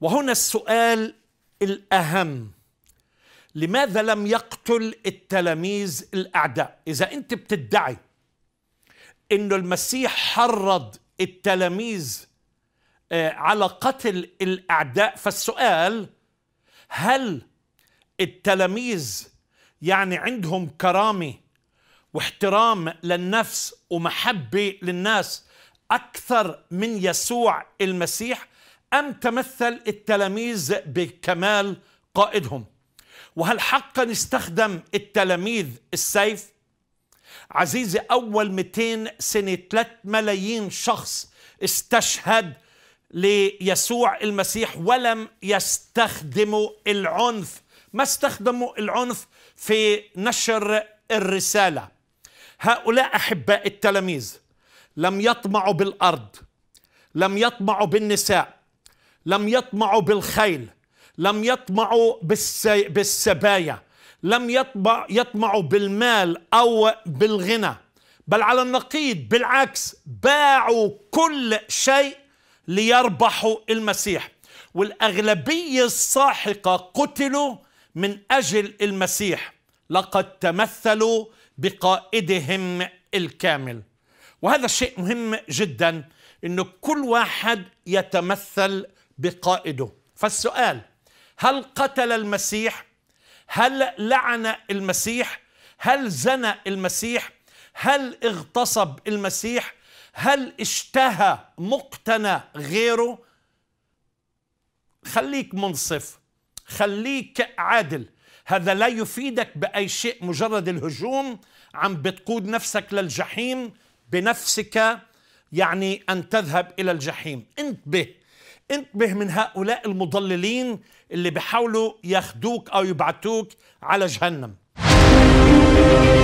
وهنا السؤال الأهم لماذا لم يقتل التلاميذ الأعداء إذا أنت بتدعي أنه المسيح حرض التلاميذ آه، على قتل الأعداء فالسؤال هل التلاميذ يعني عندهم كرامة واحترام للنفس ومحبة للناس أكثر من يسوع المسيح أم تمثل التلاميذ بكمال قائدهم وهل حقا استخدم التلاميذ السيف عزيزي أول 200 سنة 3 ملايين شخص استشهد ليسوع المسيح ولم يستخدموا العنف ما استخدموا العنف في نشر الرسالة هؤلاء أحباء التلاميذ لم يطمعوا بالأرض لم يطمعوا بالنساء لم يطمعوا بالخيل لم يطمعوا بالسبايا لم يطمع يطمعوا بالمال أو بالغنى بل على النقيض بالعكس باعوا كل شيء ليربحوا المسيح والأغلبية الساحقة قتلوا من أجل المسيح لقد تمثلوا بقائدهم الكامل وهذا شيء مهم جدا أن كل واحد يتمثل بقائده فالسؤال هل قتل المسيح هل لعن المسيح هل زنى المسيح هل اغتصب المسيح هل اشتهى مقتنى غيره خليك منصف خليك عادل هذا لا يفيدك بأي شيء مجرد الهجوم عم بتقود نفسك للجحيم بنفسك يعني أن تذهب إلى الجحيم انتبه انتبه من هؤلاء المضللين اللي بيحاولوا ياخدوك أو يبعتوك على جهنم